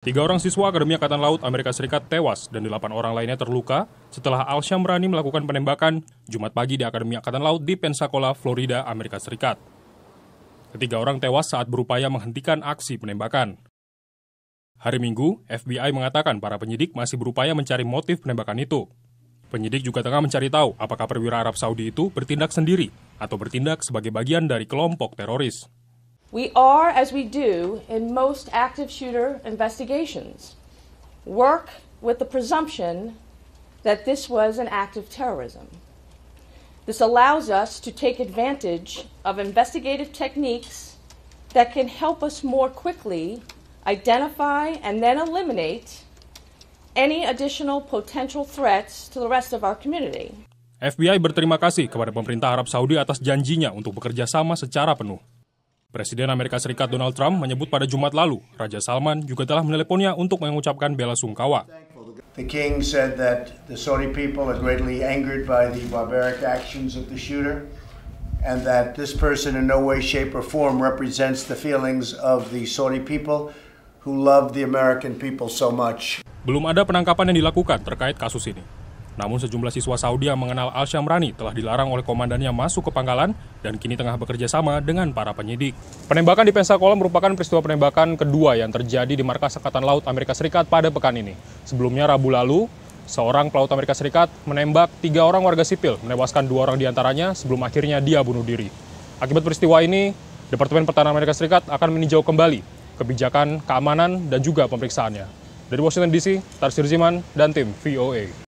Tiga orang siswa Akademi Angkatan Laut Amerika Serikat tewas dan delapan orang lainnya terluka setelah Al Syamrani melakukan penembakan Jumat pagi di Akademi Angkatan Laut di Pensacola, Florida, Amerika Serikat. Ketiga orang tewas saat berupaya menghentikan aksi penembakan. Hari Minggu, FBI mengatakan para penyidik masih berupaya mencari motif penembakan itu. Penyidik juga tengah mencari tahu apakah perwira Arab Saudi itu bertindak sendiri atau bertindak sebagai bagian dari kelompok teroris. We are, as we do in most active shooter investigations, work with the presumption that this was an act of terrorism. This allows us to take advantage of investigative techniques that can help us more quickly identify and then eliminate any additional potential threats to the rest of our community. FBI berterima kasih kepada pemerintah Arab Saudi atas janjinya untuk bekerja sama secara penuh. Presiden Amerika Serikat Donald Trump menyebut pada Jumat lalu, Raja Salman juga telah meneleponnya untuk mengucapkan bela sungkawa. Belum ada penangkapan yang dilakukan terkait kasus ini. Namun sejumlah siswa Saudi yang mengenal Al-Syamrani telah dilarang oleh komandannya masuk ke pangkalan dan kini tengah bekerja sama dengan para penyidik. Penembakan di Pensacola merupakan peristiwa penembakan kedua yang terjadi di markas Angkatan Laut Amerika Serikat pada pekan ini. Sebelumnya Rabu lalu, seorang pelaut Amerika Serikat menembak tiga orang warga sipil, menewaskan dua orang diantaranya sebelum akhirnya dia bunuh diri. Akibat peristiwa ini, Departemen Pertahanan Amerika Serikat akan meninjau kembali kebijakan keamanan dan juga pemeriksaannya. Dari Washington DC, Tarsir Ziman dan tim VOA.